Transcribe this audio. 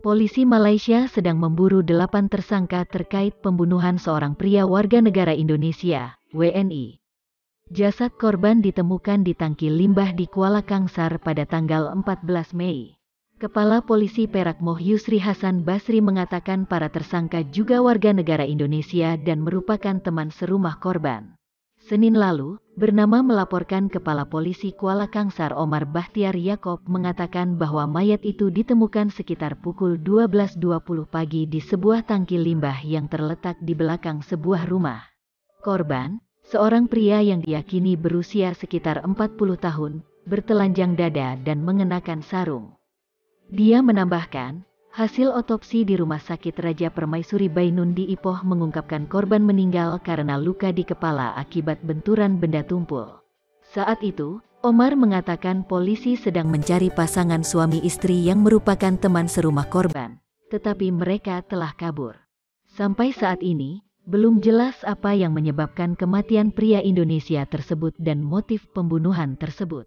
Polisi Malaysia sedang memburu delapan tersangka terkait pembunuhan seorang pria warga negara Indonesia, WNI. Jasad korban ditemukan di tangki limbah di Kuala Kangsar pada tanggal 14 Mei. Kepala Polisi Perak Moh Yusri Hasan Basri mengatakan para tersangka juga warga negara Indonesia dan merupakan teman serumah korban. Senin lalu, bernama melaporkan Kepala Polisi Kuala Kangsar Omar Bahtiar Yakob mengatakan bahwa mayat itu ditemukan sekitar pukul 12.20 pagi di sebuah tangki limbah yang terletak di belakang sebuah rumah. Korban, seorang pria yang diyakini berusia sekitar 40 tahun, bertelanjang dada dan mengenakan sarung. Dia menambahkan, Hasil otopsi di Rumah Sakit Raja Permaisuri Bainun di Ipoh mengungkapkan korban meninggal karena luka di kepala akibat benturan benda tumpul. Saat itu, Omar mengatakan polisi sedang mencari pasangan suami istri yang merupakan teman serumah korban, tetapi mereka telah kabur. Sampai saat ini, belum jelas apa yang menyebabkan kematian pria Indonesia tersebut dan motif pembunuhan tersebut.